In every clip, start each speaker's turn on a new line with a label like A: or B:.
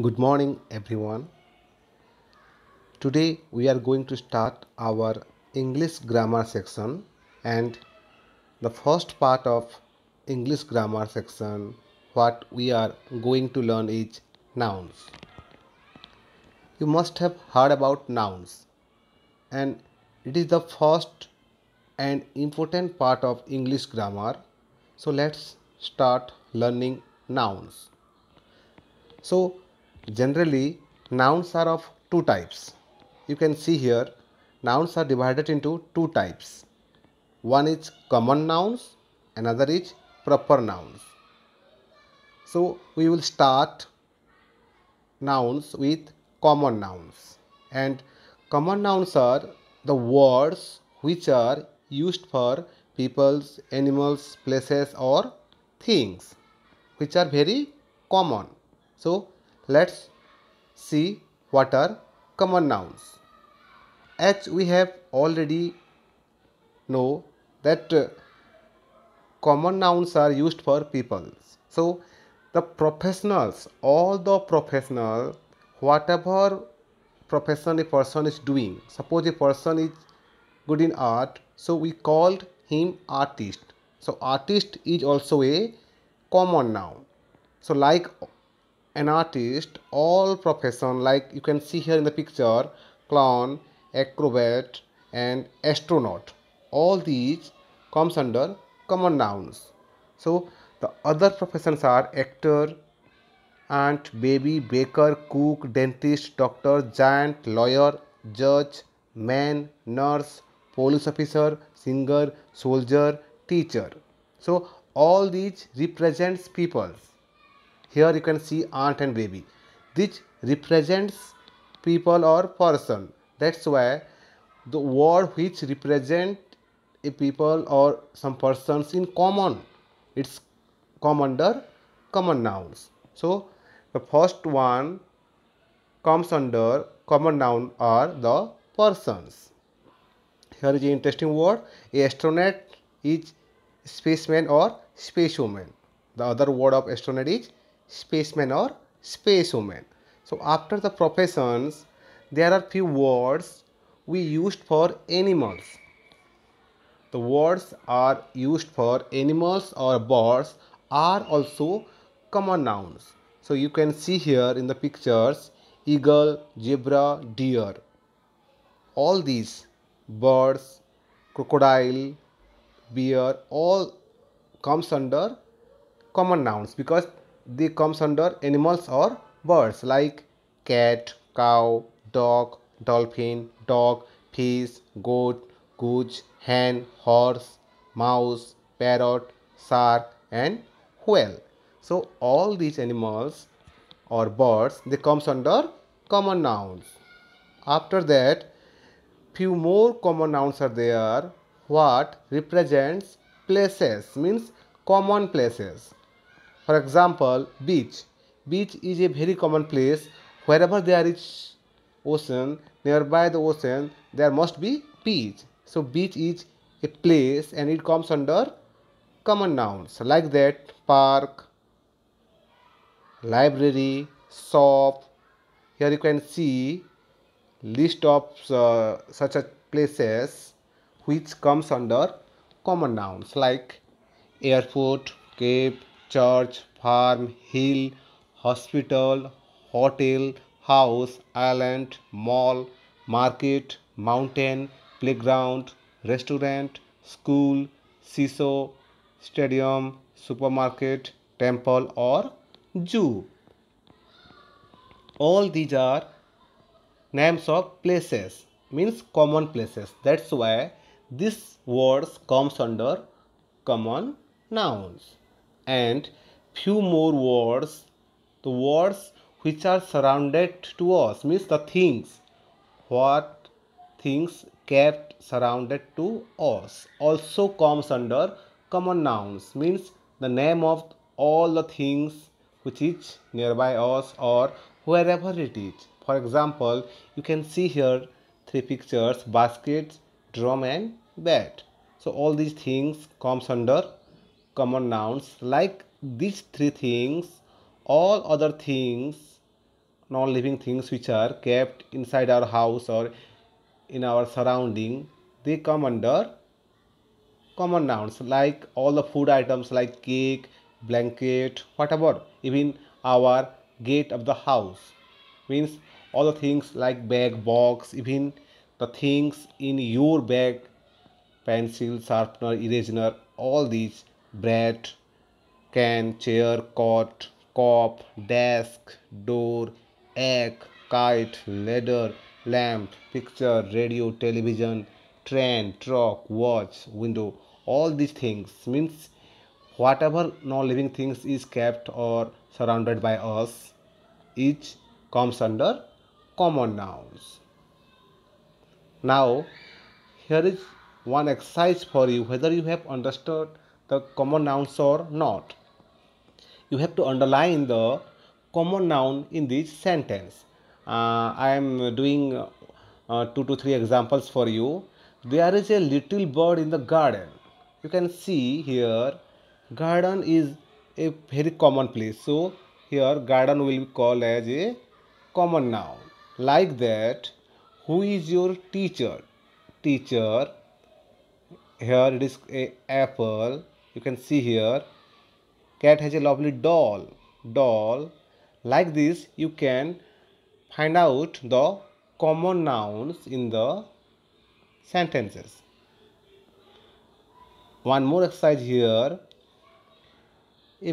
A: Good morning, everyone. Today we are going to start our English grammar section, and the first part of English grammar section, what we are going to learn is nouns. You must have heard about nouns, and it is the first and important part of English grammar. So let's start learning nouns. So Generally, nouns are of two types. You can see here, nouns are divided into two types. One is common nouns, another is proper nouns. So, we will start nouns with common nouns. And common nouns are the words which are used for people's, animals, places or things which are very common. So, Let's see what are common nouns. As we have already know that uh, common nouns are used for people. So the professionals, all the professional, whatever profession a person is doing. Suppose a person is good in art, so we called him artist. So artist is also a common noun. So like an artist all profession like you can see here in the picture clown acrobat and astronaut all these comes under common nouns so the other professions are actor aunt baby baker cook dentist doctor giant lawyer judge man nurse police officer singer soldier teacher so all these represents peoples here you can see aunt and baby. This represents people or person. That's why the word which represent a people or some persons in common. It's come under common nouns. So the first one comes under common noun are the persons. Here is an interesting word. A astronaut is spaceman or spacewoman. The other word of astronaut is spaceman or spacewoman. So after the professions, there are few words we used for animals. The words are used for animals or birds are also common nouns. So you can see here in the pictures eagle, zebra, deer. All these birds, crocodile, bear all comes under common nouns because they comes under animals or birds like cat, cow, dog, dolphin, dog, fish, goat, goose, hen, horse, mouse, parrot, shark and whale. So all these animals or birds they comes under common nouns. After that few more common nouns are there what represents places means common places for example, beach. Beach is a very common place. Wherever there is ocean, nearby the ocean, there must be beach. So beach is a place and it comes under common nouns like that park, library, shop. Here you can see list of uh, such a places which comes under common nouns like airport, cape, church, farm, hill, hospital, hotel, house, island, mall, market, mountain, playground, restaurant, school, CISO, stadium, supermarket, temple, or zoo. All these are names of places, means common places. That's why this words comes under common nouns and few more words the words which are surrounded to us means the things what things kept surrounded to us also comes under common nouns means the name of all the things which is nearby us or wherever it is for example you can see here three pictures basket drum and bat so all these things comes under common nouns like these three things, all other things, non living things which are kept inside our house or in our surrounding, they come under common nouns like all the food items like cake, blanket, whatever, even our gate of the house. Means all the things like bag, box, even the things in your bag, pencil, sharpener, eraser, all these bread, can, chair, cot, cop, desk, door, egg, kite, ladder, lamp, picture, radio, television, train, truck, watch, window. All these things means whatever non-living things is kept or surrounded by us, each comes under common nouns. Now, here is one exercise for you whether you have understood the common nouns or not. You have to underline the common noun in this sentence. Uh, I am doing uh, two to three examples for you. There is a little bird in the garden. You can see here garden is a very common place. So here garden will be called as a common noun. Like that, who is your teacher? Teacher. Here it is a apple you can see here cat has a lovely doll doll like this you can find out the common nouns in the sentences one more exercise here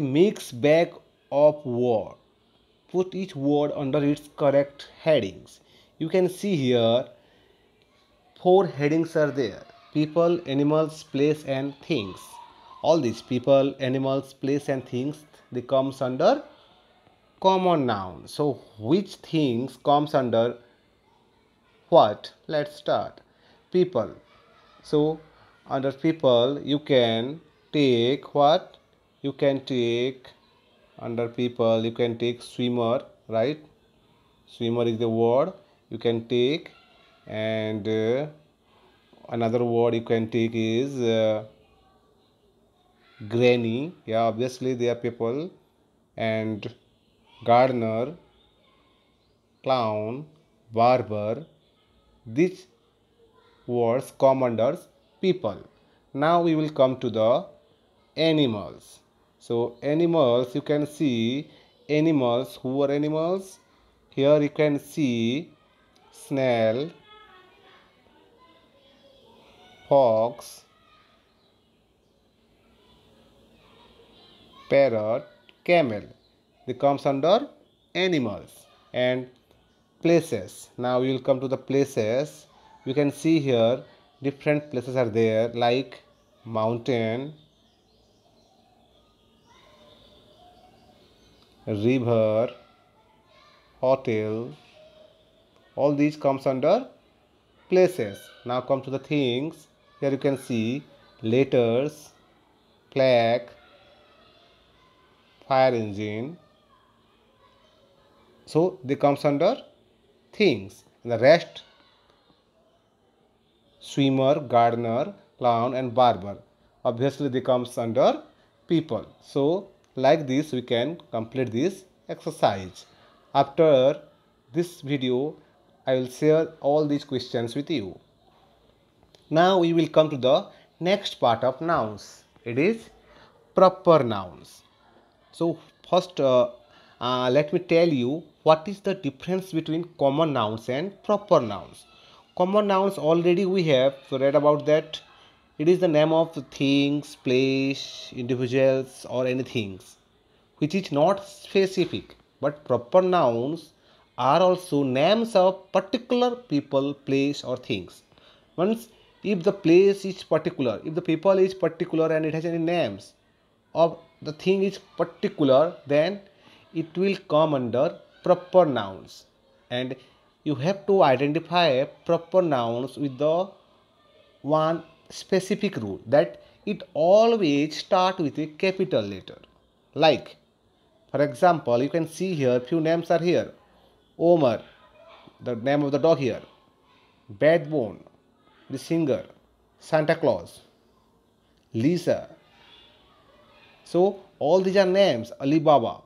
A: a mixed bag of word put each word under its correct headings you can see here four headings are there people animals place and things all these people, animals, place and things, they comes under common noun. So which things comes under what? Let's start. People. So under people you can take what? You can take under people you can take swimmer, right? Swimmer is the word you can take and uh, another word you can take is uh, Granny, yeah, obviously they are people, and gardener, clown, barber. These words commanders people. Now we will come to the animals. So animals, you can see animals. Who are animals? Here you can see snail, fox, parrot, camel. They comes under animals and places. Now you will come to the places. You can see here different places are there like mountain, river, hotel. All these comes under places. Now come to the things. Here you can see letters, flag, fire engine so they comes under things and the rest swimmer gardener clown and barber obviously they comes under people so like this we can complete this exercise after this video i will share all these questions with you now we will come to the next part of nouns it is proper nouns so first uh, uh, let me tell you what is the difference between common nouns and proper nouns common nouns already we have read about that it is the name of things place individuals or anything which is not specific but proper nouns are also names of particular people place or things once if the place is particular if the people is particular and it has any names of the thing is particular then it will come under proper nouns and you have to identify proper nouns with the one specific rule that it always start with a capital letter like for example you can see here few names are here Omer the name of the dog here Bad Bone the singer Santa Claus Lisa so all these are names Alibaba,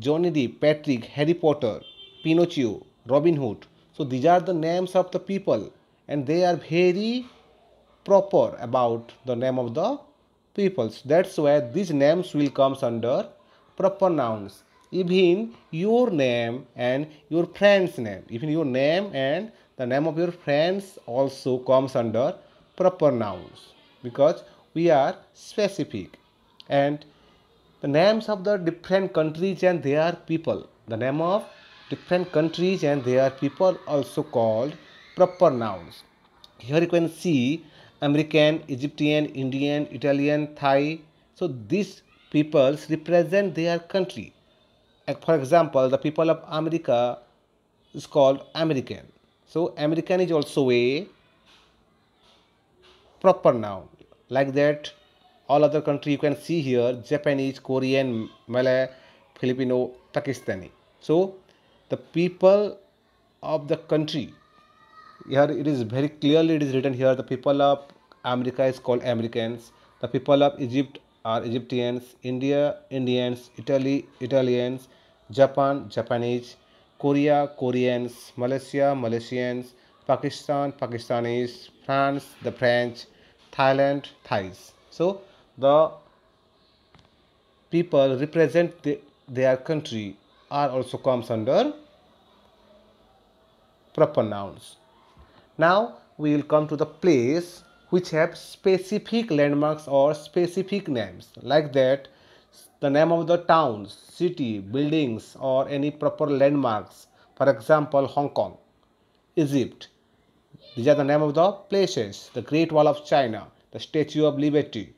A: Johnny Depp, Patrick, Harry Potter, Pinocchio, Robin Hood. So these are the names of the people and they are very proper about the name of the peoples. That's why these names will comes under proper nouns. Even your name and your friend's name. Even your name and the name of your friends also comes under proper nouns because we are specific and the names of the different countries and their people. The name of different countries and their people also called proper nouns. Here you can see American, Egyptian, Indian, Italian, Thai. So these peoples represent their country. For example, the people of America is called American. So American is also a proper noun. Like that, all other country you can see here Japanese, Korean, Malay, Filipino, Pakistani. So the people of the country here it is very clearly it is written here the people of America is called Americans, the people of Egypt are Egyptians, India, Indians, Italy, Italians, Japan, Japanese, Korea, Koreans, Malaysia, Malaysians, Pakistan, Pakistanis, France, the French, Thailand, Thais. So the people represent the, their country are also comes under proper nouns. Now we will come to the place which have specific landmarks or specific names like that the name of the towns, city, buildings or any proper landmarks. For example, Hong Kong, Egypt. These are the name of the places, the Great Wall of China, the Statue of Liberty,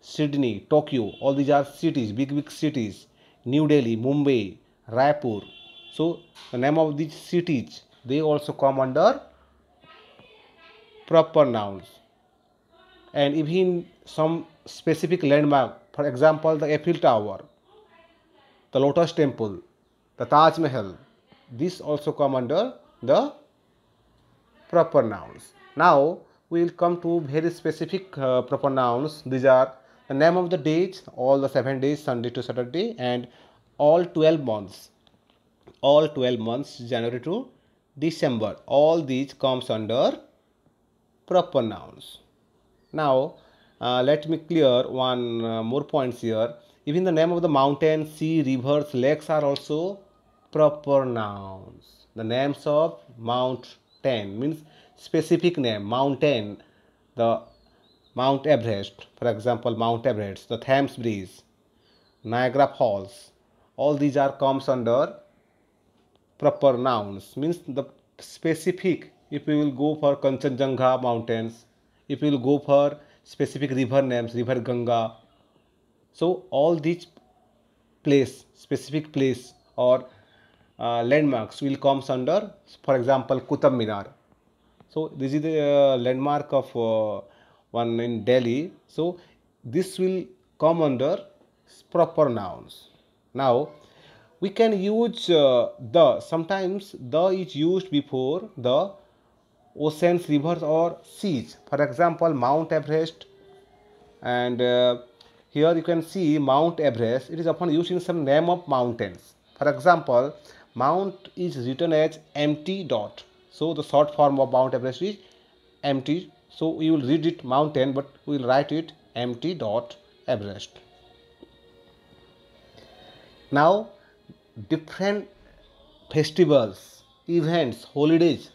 A: Sydney, Tokyo, all these are cities, big, big cities. New Delhi, Mumbai, Raipur. So, the name of these cities, they also come under proper nouns. And even some specific landmark, for example, the Eiffel Tower, the Lotus Temple, the Taj Mahal, these also come under the proper nouns. Now, we will come to very specific uh, proper nouns these are the name of the days all the seven days sunday to saturday and all 12 months all 12 months january to december all these comes under proper nouns now uh, let me clear one uh, more points here even the name of the mountain sea rivers lakes are also proper nouns the names of mountain means specific name mountain the Mount Everest for example Mount Everest the Thames Bridge Niagara Falls all these are comes under proper nouns means the specific if we will go for Kanchenjunga mountains if we will go for specific river names river Ganga so all these place specific place or uh, landmarks will comes under for example kutub Minar So this is the uh, landmark of uh, one in Delhi. So this will come under proper nouns. Now we can use uh, the sometimes the is used before the oceans rivers or seas for example mount everest and uh, here you can see mount everest it is often used in some name of mountains for example mount is written as mt dot so the short form of Mount Everest is MT. So we will read it mountain, but we will write it MT dot Everest. Now different festivals, events, holidays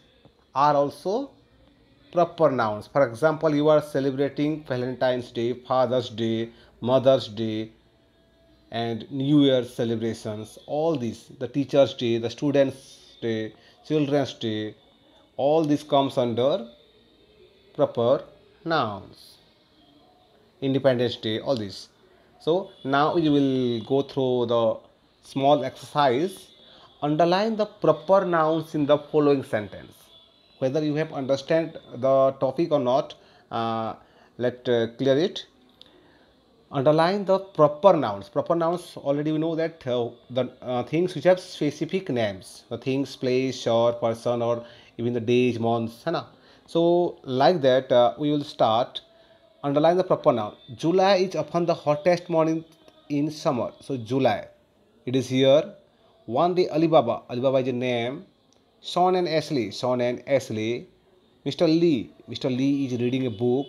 A: are also proper nouns. For example, you are celebrating Valentine's Day, Father's Day, Mother's Day, and New Year celebrations. All these, the Teacher's Day, the Students' Day, Children's Day, all this comes under proper nouns independence day all this so now you will go through the small exercise underline the proper nouns in the following sentence whether you have understand the topic or not uh, let uh, clear it underline the proper nouns proper nouns already we know that uh, the uh, things which have specific names the things place or person or even the days, months, है So like that, uh, we will start underline the proper noun. July is upon the hottest morning in summer. So July, it is here. One day Alibaba, Alibaba is a name. Sean and Ashley, Sean and Ashley. Mr. Lee, Mr. Lee is reading a book.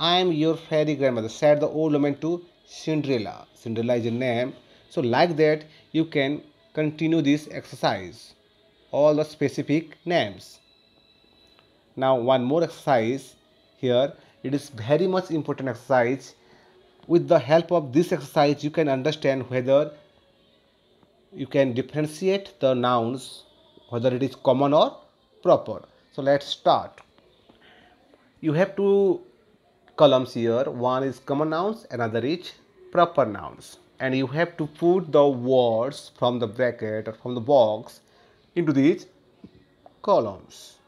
A: I am your fairy grandmother, said the old woman to Cinderella. Cinderella is a name. So like that, you can continue this exercise all the specific names. Now one more exercise here. It is very much important exercise. With the help of this exercise you can understand whether you can differentiate the nouns whether it is common or proper. So let's start. You have two columns here. One is common nouns, another is proper nouns. And you have to put the words from the bracket or from the box into these columns.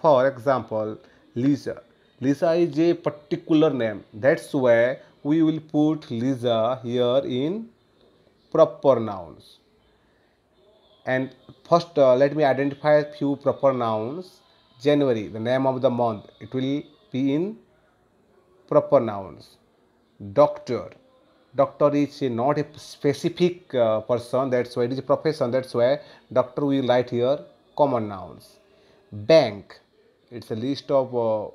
A: For example, Lisa. Lisa is a particular name. That's why we will put Lisa here in proper nouns. And first, uh, let me identify a few proper nouns. January, the name of the month. It will be in proper nouns. Doctor, doctor is not a specific uh, person that's why it is a profession that's why doctor we write here common nouns bank it's a list of uh,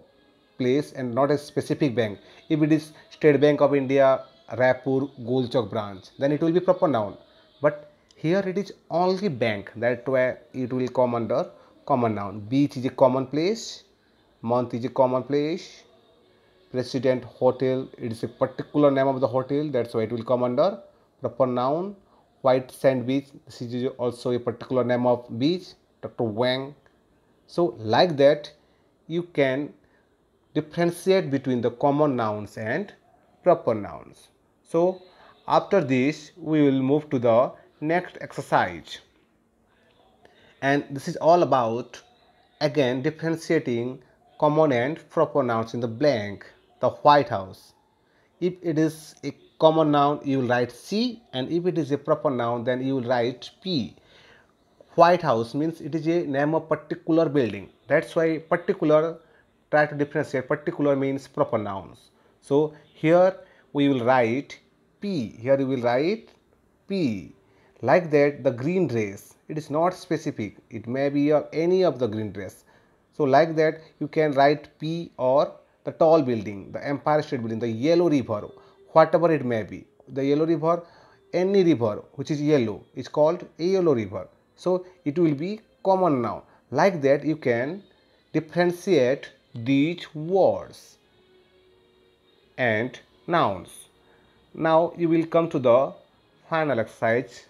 A: place and not a specific bank if it is state bank of india raipur golchok branch then it will be proper noun but here it is only bank that's why it will come under common noun beach is a common place month is a common place resident hotel it is a particular name of the hotel that's why it will come under proper noun white sand beach this is also a particular name of beach dr wang so like that you can differentiate between the common nouns and proper nouns so after this we will move to the next exercise and this is all about again differentiating common and proper nouns in the blank the White House. If it is a common noun, you will write C and if it is a proper noun, then you will write P. White House means it is a name of particular building. That's why particular, try to differentiate, particular means proper nouns. So here we will write P. Here we will write P. Like that, the green dress. It is not specific. It may be of any of the green dress. So like that, you can write P or the tall building, the Empire State Building, the yellow river, whatever it may be, the yellow river, any river which is yellow is called a yellow river. So it will be common noun. Like that you can differentiate these words and nouns. Now you will come to the final exercise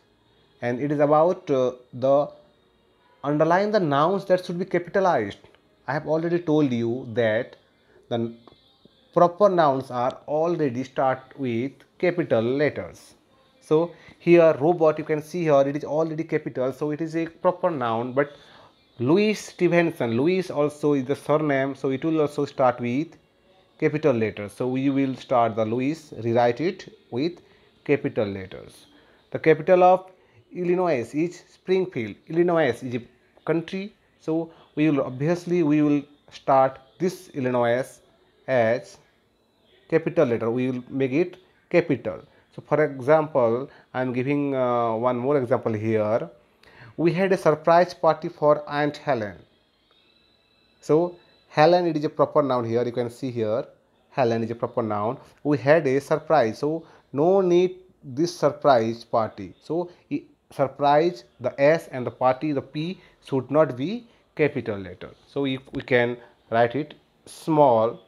A: and it is about uh, the underline the nouns that should be capitalized. I have already told you that the proper nouns are already start with capital letters so here robot you can see here it is already capital so it is a proper noun but Louis Stevenson Louis also is the surname so it will also start with capital letters so we will start the Louis rewrite it with capital letters the capital of Illinois is Springfield Illinois is a country so we will obviously we will start this Illinois as capital letter we will make it capital so for example i am giving uh, one more example here we had a surprise party for aunt helen so helen it is a proper noun here you can see here helen is a proper noun we had a surprise so no need this surprise party so surprise the s and the party the p should not be capital letter so if we can write it small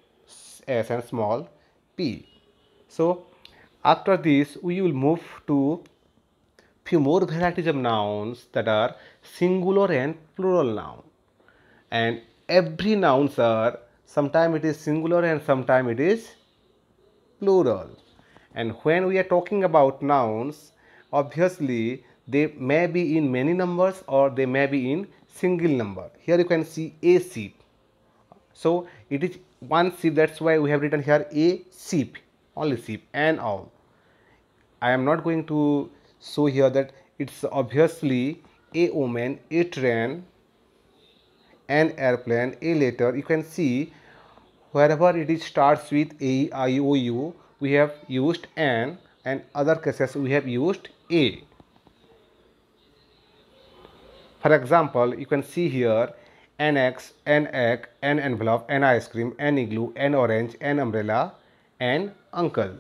A: s and small p. So after this we will move to few more varieties of nouns that are singular and plural noun and every nouns are sometime it is singular and sometime it is plural and when we are talking about nouns obviously they may be in many numbers or they may be in single number here you can see a seat so it is one sheep that's why we have written here a sheep only sheep and all i am not going to show here that it's obviously a woman a train an airplane a letter you can see wherever it is starts with a i o u we have used an and other cases we have used a for example you can see here an egg, an egg, an envelope, an ice cream, an igloo, an orange, an umbrella, an uncle.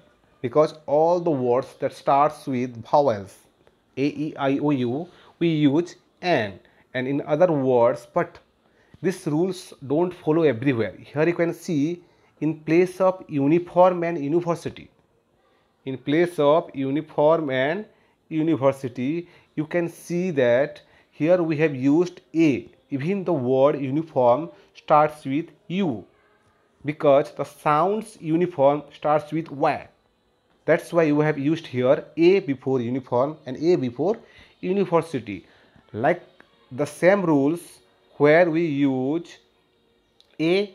A: Because all the words that starts with vowels, A, E, I, O, U, we use an and in other words, but these rules don't follow everywhere. Here you can see in place of uniform and university. In place of uniform and university, you can see that here we have used A even the word uniform starts with U because the sounds uniform starts with Y. That's why you have used here A before uniform and A before university. Like the same rules where we use A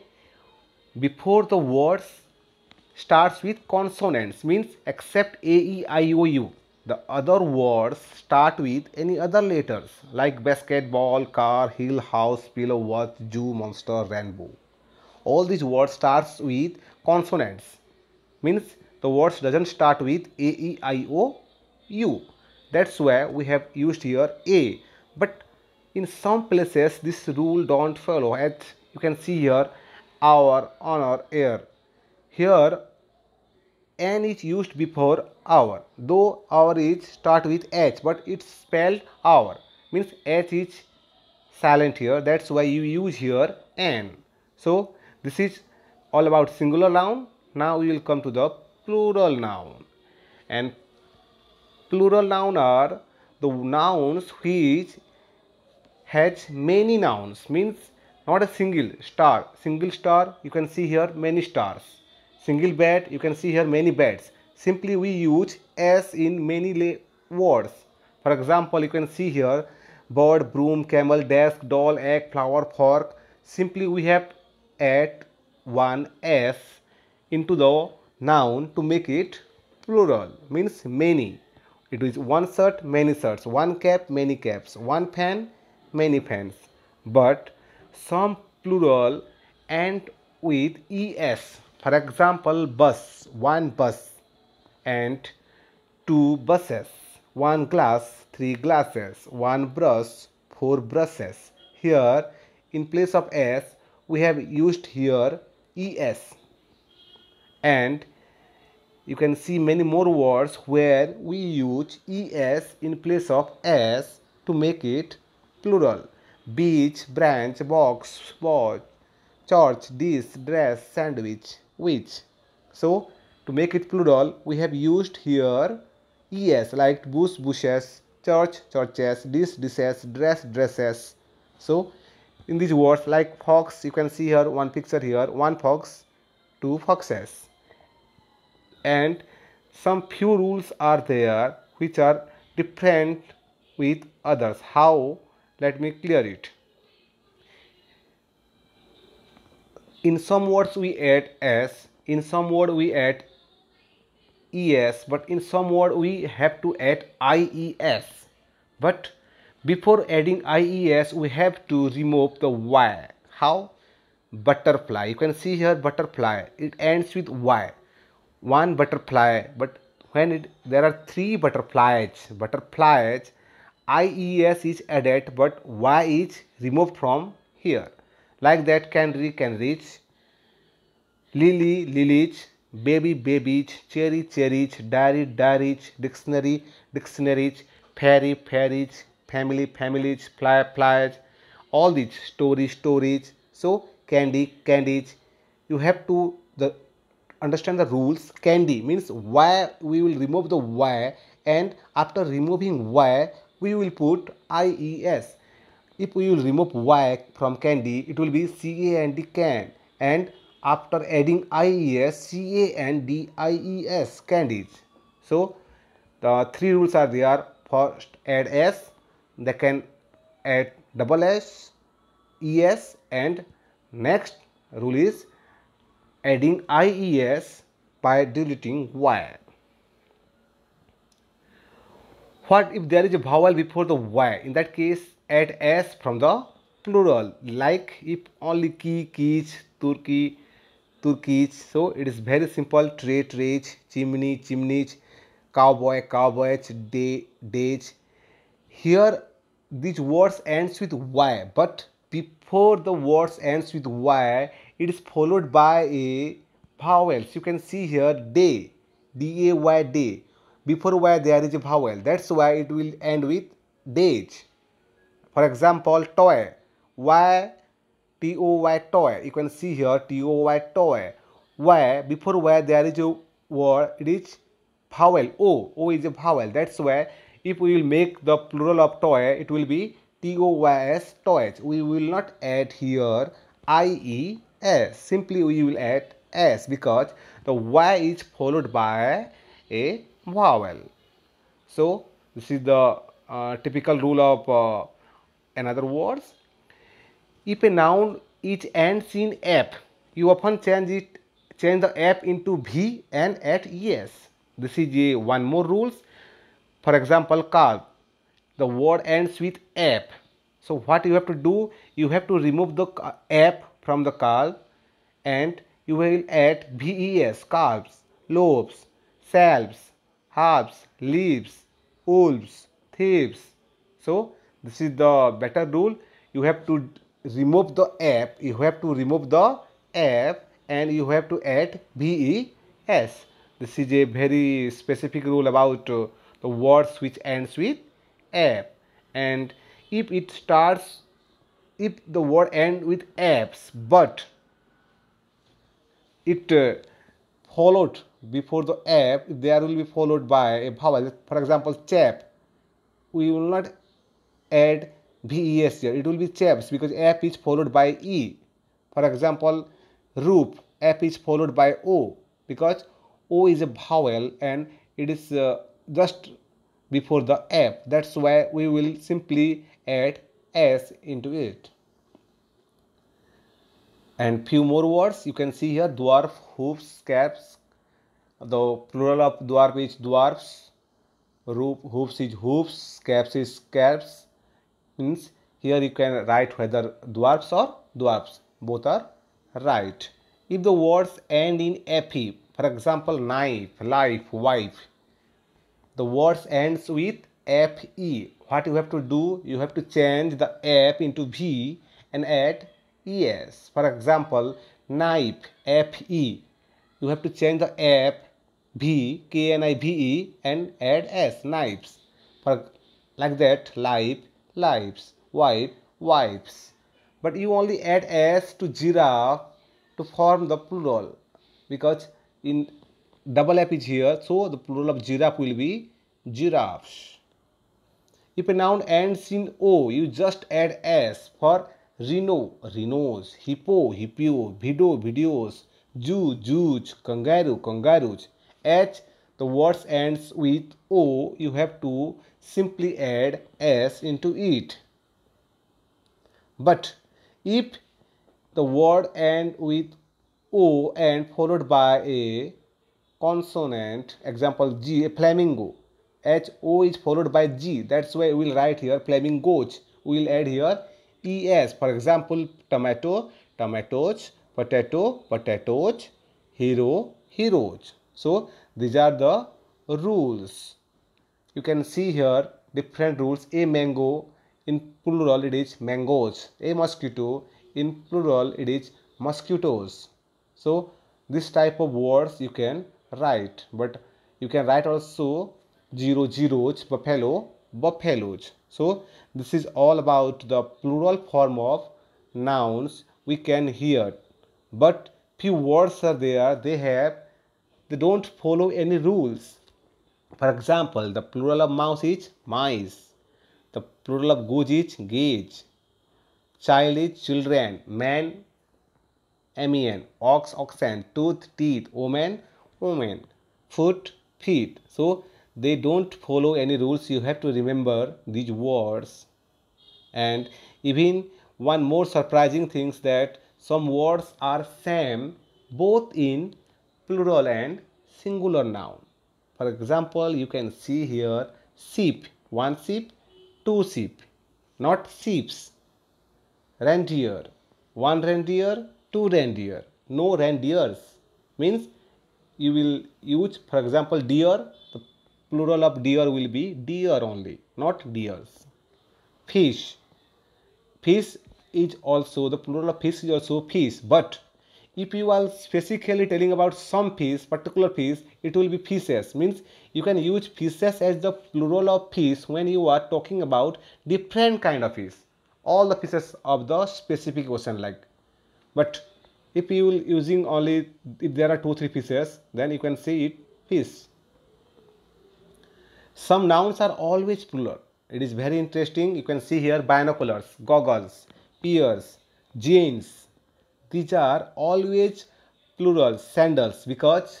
A: before the words starts with consonants means except A, E, I, O, U. The other words start with any other letters like basketball, car, hill, house, pillow, watch, Jew, monster, rainbow. All these words starts with consonants. Means the words doesn't start with A, E, I, O, U. That's why we have used here A. But in some places this rule don't follow as you can see here our honor air here n is used before hour though hour is start with h but it's spelled hour means h is silent here that's why you use here n so this is all about singular noun now we will come to the plural noun and plural noun are the nouns which has many nouns means not a single star single star you can see here many stars Single bed, you can see here many beds. Simply we use as in many words. For example, you can see here bird, broom, camel, desk, doll, egg, flower, fork. Simply we have add one s into the noun to make it plural means many. It is one shirt, many shirts, one cap, many caps, one fan, many fans. But some plural and with es for example, bus, one bus and two buses, one glass, three glasses, one brush, four brushes. Here, in place of S, we have used here ES. And you can see many more words where we use ES in place of S to make it plural. Beach, branch, box, watch, church, dish, dress, sandwich which. So to make it plural, we have used here es like bush, bushes, church, churches, dish, dishes, dress, dresses. So in these words like fox, you can see here one picture here, one fox, two foxes. And some few rules are there which are different with others. How? Let me clear it. in some words we add s in some word we add es but in some word we have to add ies but before adding ies we have to remove the y how butterfly you can see here butterfly it ends with y one butterfly but when it there are three butterflies butterflies ies is added but y is removed from here like that candy can reach lily lilies baby babies cherry cherries diary diaries dictionary dictionaries fairy fairies family families fly flies all these story stories so candy candies you have to the understand the rules candy means why we will remove the wire, and after removing wire, we will put ies if we will remove Y from candy, it will be C A N D can. And after adding IES, C A N D I E S candies. So the three rules are there. First add S, they can add double S, ES and next rule is adding IES by deleting Y. What if there is a vowel before the Y? In that case, add s from the plural like if only ki, keys turkey, turkeys So it is very simple tray, trays, chimney, chimneys, cowboy, cowboys, day, days. Here these words ends with y but before the words ends with y it is followed by a vowel. So you can see here day, D-A-Y day. Before y there is a vowel. That's why it will end with days. For example, toy, y, t-o-y, toy. You can see here, t-o-y, toy. Y, before Y, there is a word, it is vowel, O. O is a vowel. That's why if we will make the plural of toy, it will be T-O-Y-S, toys. We will not add here I-E-S. Simply we will add S because the Y is followed by a vowel. So this is the uh, typical rule of uh, Another words, if a noun it ends in f, you often change it change the f into v and at es. This is a one more rules. For example, car. The word ends with f. So what you have to do, you have to remove the f from the car and you will add ves, calves, lobes, salves, halves, leaves, wolves, thieves. So this is the better rule. You have to remove the F, you have to remove the F and you have to add VES. This is a very specific rule about uh, the words which ends with F. And if it starts, if the word ends with Fs, but it uh, followed before the F, there will be followed by a vowel. For example, chap. We will not add VES here. It will be CHAPS because f is followed by E. For example, roof, F is followed by O because O is a vowel and it is uh, just before the f. That's why we will simply add S into it. And few more words you can see here dwarf, hoofs, caps. The plural of dwarf is dwarfs, Roof, hoofs is hoofs, caps is caps means here you can write whether dwarfs or dwarfs both are right if the words end in fe, for example knife life wife the words ends with fe what you have to do you have to change the f into v and add es for example knife fe you have to change the f v k n i v e and add s knives for like that life lives wipe wipes but you only add s to giraffe to form the plural because in double f is here so the plural of giraffe will be giraffes if a noun ends in o you just add s for rhino rhinos hippo hippio video videos jew jews kangaroo kangaroos h the words ends with o you have to simply add s into it. But if the word end with o and followed by a consonant, example g, a flamingo, h o is followed by g. That's why we'll write here flamingos. We'll add here es. For example, tomato, tomatoes, potato, potatoes, hero, heroes. So these are the rules you can see here different rules a mango in plural it is mangoes a mosquito in plural it is mosquitoes so this type of words you can write but you can write also zero zeros buffalo buffaloes so this is all about the plural form of nouns we can hear but few words are there they have they don't follow any rules for example, the plural of mouse is mice. The plural of goose is geese. Child is children. Man, men. Ox, oxen. Tooth, teeth. Woman, woman. Foot, feet. So they don't follow any rules. You have to remember these words. And even one more surprising thing is that some words are same both in plural and singular noun. For example, you can see here sheep, one sheep, two sheep, not sheeps. Reindeer, one reindeer, two reindeer, no reindeers. Means you will use, for example, deer, the plural of deer will be deer only, not deers. Fish, fish is also, the plural of fish is also fish, but if you are specifically telling about some fish particular fish it will be fishes means you can use fishes as the plural of fish when you are talking about different kind of fish all the fishes of the specific ocean like but if you will using only if there are two three fishes then you can say it fish some nouns are always plural it is very interesting you can see here binoculars goggles peers jeans these are always plural sandals because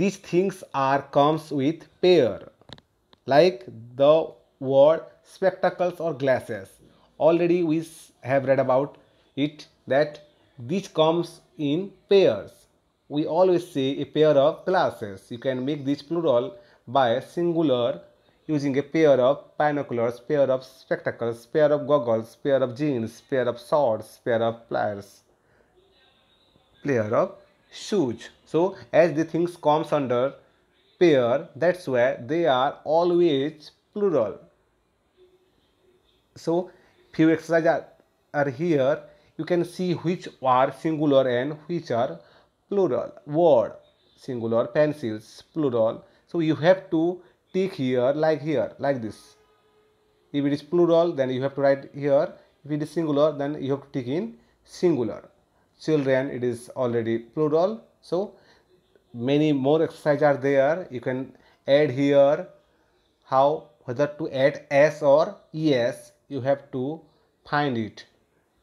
A: these things are comes with pair like the word spectacles or glasses already we have read about it that these comes in pairs we always say a pair of glasses you can make this plural by singular using a pair of binoculars pair of spectacles pair of goggles pair of jeans pair of swords, pair of pliers pair of shoes so as the things comes under pair that's why they are always plural so few exercises are, are here you can see which are singular and which are plural word singular pencils plural so you have to tick here like here like this if it is plural then you have to write here if it is singular then you have to tick in singular children it is already plural so many more exercise are there you can add here how whether to add s or es you have to find it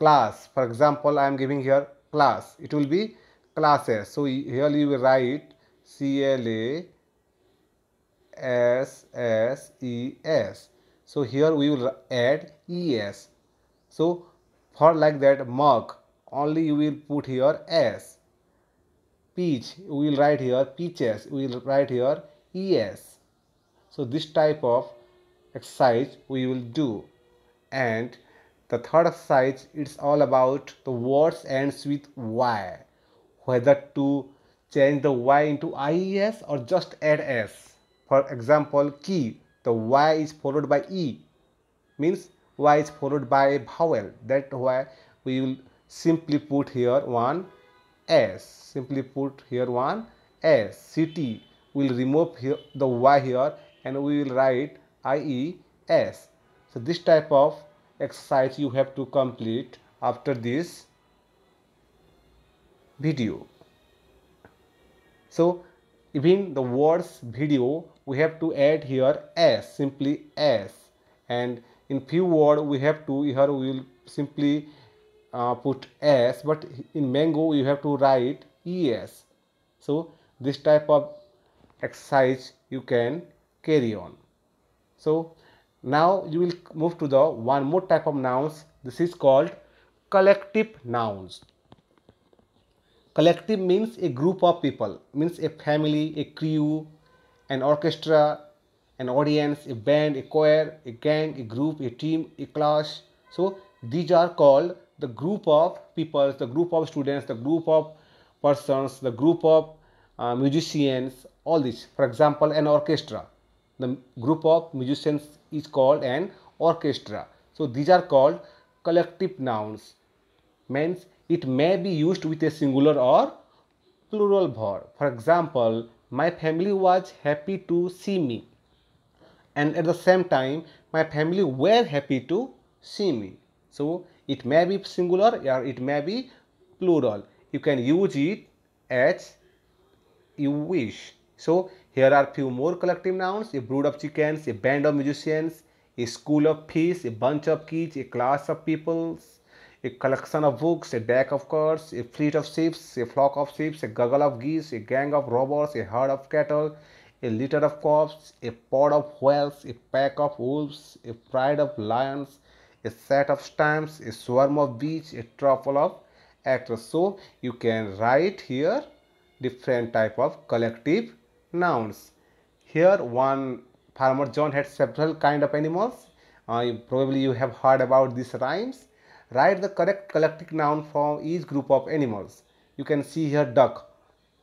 A: class for example i am giving here class it will be classes so here you will write c l a s s e s so here we will add es so for like that mug only you will put here s peach we will write here peaches we will write here es so this type of exercise we will do and the third exercise it's all about the words ends with y whether to change the y into ies or just add s for example key the y is followed by e means y is followed by a vowel that why we will simply put here one s simply put here one s city will remove here the y here and we will write ies so this type of exercise you have to complete after this video so even the words video we have to add here s simply s and in few word we have to here we will simply uh, put s but in mango you have to write es so this type of exercise you can carry on so now you will move to the one more type of nouns this is called collective nouns collective means a group of people means a family a crew an orchestra an audience, a band, a choir, a gang, a group, a team, a class. So these are called the group of people, the group of students, the group of persons, the group of uh, musicians, all this. For example, an orchestra. The group of musicians is called an orchestra. So these are called collective nouns. Means it may be used with a singular or plural verb. For example, my family was happy to see me. And at the same time, my family were happy to see me. So it may be singular or it may be plural. You can use it as you wish. So here are few more collective nouns, a brood of chickens, a band of musicians, a school of fish, a bunch of kids, a class of peoples, a collection of books, a deck of cards, a fleet of ships, a flock of ships, a gaggle of geese, a gang of robbers, a herd of cattle, a litter of cubs, a pod of whales, a pack of wolves, a pride of lions, a set of stamps, a swarm of bees, a truffle of actors. So you can write here different type of collective nouns. Here one farmer John had several kind of animals. Uh, you, probably you have heard about these rhymes. Write the correct collective noun from each group of animals. You can see here duck.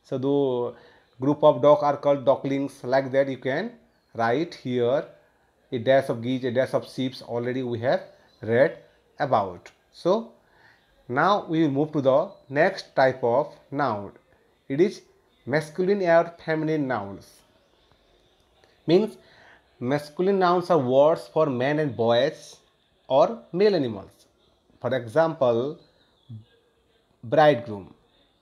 A: So the group of duck are called ducklings like that you can write here a dash of geese, a dash of sheep already we have read about. So, now we will move to the next type of noun. It is masculine and feminine nouns. Means masculine nouns are words for men and boys or male animals. For example, bridegroom.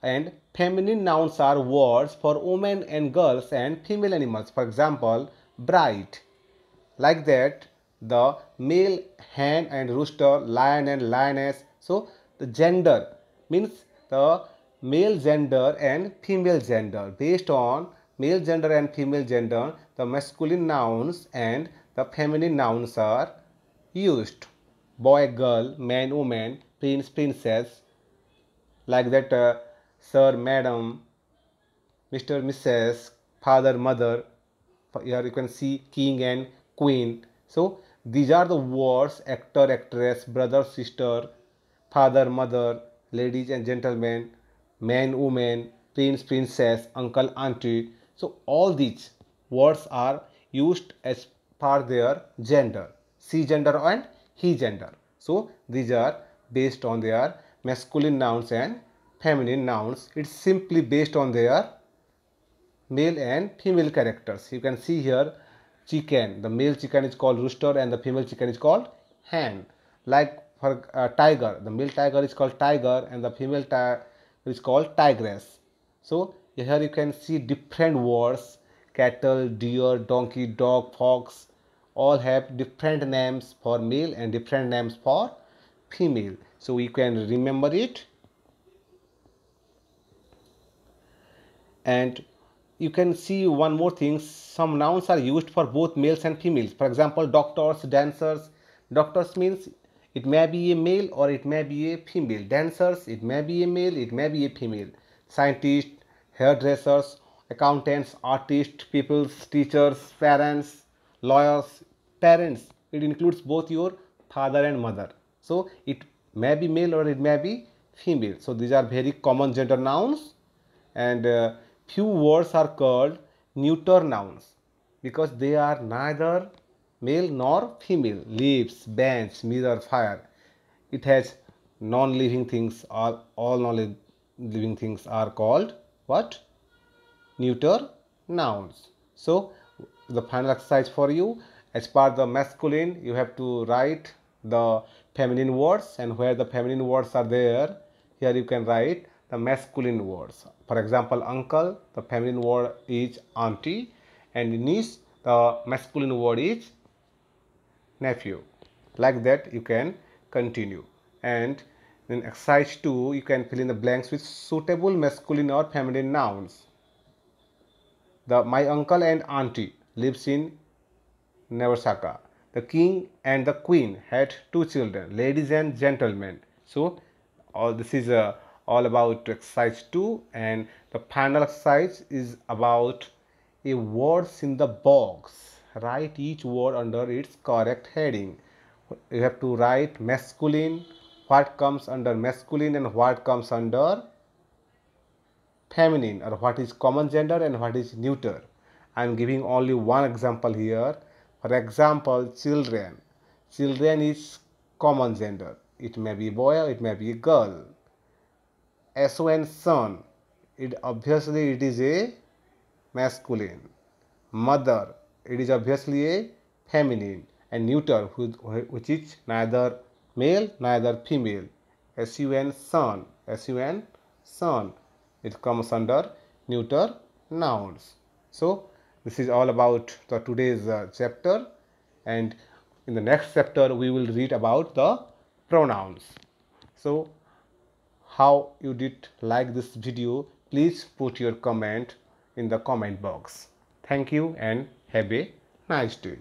A: And feminine nouns are words for women and girls and female animals. For example, bride. Like that, the male hen and rooster, lion and lioness. So the gender means the male gender and female gender. Based on male gender and female gender, the masculine nouns and the feminine nouns are used. Boy, girl, man, woman, prince, princess, like that, uh, sir, madam, Mr. Mrs. Father, mother. Here you can see king and queen. So these are the words actor, actress, brother, sister, father, mother, ladies and gentlemen, man, woman, prince, princess, uncle, auntie. So all these words are used as per their gender, she gender and he gender. So these are based on their masculine nouns and feminine nouns. It's simply based on their male and female characters. You can see here chicken. The male chicken is called rooster and the female chicken is called hen. Like for uh, tiger, the male tiger is called tiger and the female tiger is called tigress. So here you can see different words cattle, deer, donkey, dog, fox all have different names for male and different names for female. So we can remember it. And you can see one more thing some nouns are used for both males and females for example doctors dancers doctors means it may be a male or it may be a female dancers it may be a male it may be a female scientists hairdressers accountants artists peoples teachers parents lawyers parents it includes both your father and mother so it may be male or it may be female so these are very common gender nouns and uh, few words are called neuter nouns because they are neither male nor female. Leaves, bench, mirror, fire. It has non-living things or all non-living things are called what? Neuter nouns. So the final exercise for you as part the masculine you have to write the feminine words and where the feminine words are there here you can write the masculine words. For example, uncle, the feminine word is auntie, and niece, the masculine word is nephew. Like that, you can continue. And in exercise 2, you can fill in the blanks with suitable masculine or feminine nouns. The my uncle and auntie lives in Nagasaka. The king and the queen had two children, ladies and gentlemen. So, all this is a all about exercise 2 and the final exercise is about a words in the box write each word under its correct heading you have to write masculine what comes under masculine and what comes under feminine or what is common gender and what is neuter i am giving only one example here for example children children is common gender it may be boy or it may be girl so and son it obviously it is a masculine mother it is obviously a feminine and neuter which is neither male neither female and son and son it comes under neuter nouns so this is all about the today's uh, chapter and in the next chapter we will read about the pronouns so how you did like this video please put your comment in the comment box thank you and have a nice day